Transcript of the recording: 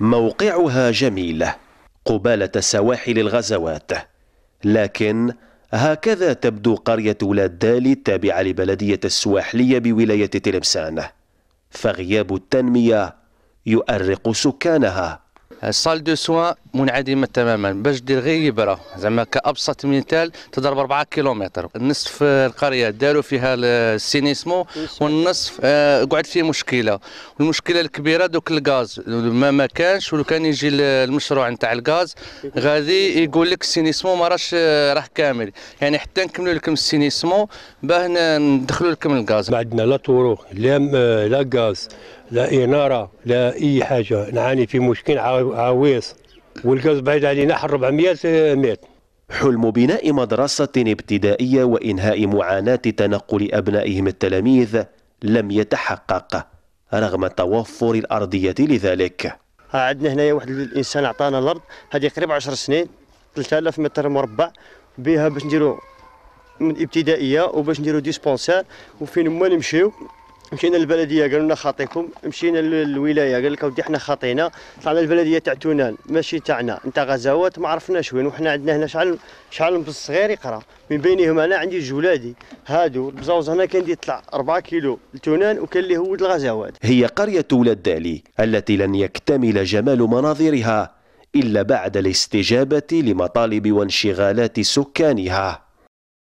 موقعها جميلة قبالة سواحل الغزوات لكن هكذا تبدو قرية ولاد دالي التابعة لبلدية السواحلية بولاية تلمسان فغياب التنمية يؤرق سكانها الصال دو سوان منعدمه تماما باش دير غير يبره زعما كابسط مثال تضرب 4 كيلومتر نصف القريه داروا فيها السينيسمو والنصف آه، قعد فيه مشكله والمشكله الكبيره دوك الغاز ما ما كانش ولو كان يجي المشروع نتاع الغاز غادي يقول لك السينيسمو ما راش آه، راه كامل يعني حتى نكملوا لكم السينيسمو باه ندخلوا لكم الغاز ما عندنا لا طروق لا لا غاز لا اناره لا اي حاجه نعاني في مشكل عويص والقصد بعيد علينا حل 400 متر حلم بناء مدرسة ابتدائية وإنهاء معاناة تنقل أبنائهم التلاميذ لم يتحقق رغم توفر الأرضية لذلك عندنا هنايا واحد الإنسان عطانا الأرض هذه قريب 10 سنين 3000 متر مربع بها باش نديروا من ابتدائيه وباش نديروا ديسبونسير وفين ما نمشيو مشينا للبلديه قالوا لنا خاطيكم مشينا للولايه قال لك اودي حنا خاطينا طلعنا البلديه تاع تونان ماشي تاعنا انت غزوات ما عرفناش وين وحنا عندنا هنا شحال شحال بالصغير يقرا من بينهم انا عندي جولادي هادو البزوز هنا كان يطلع 4 كيلو لتونان وكان اللي هو الغزوات هي قريه ولاد دالي التي لن يكتمل جمال مناظرها الا بعد الاستجابه لمطالب وانشغالات سكانها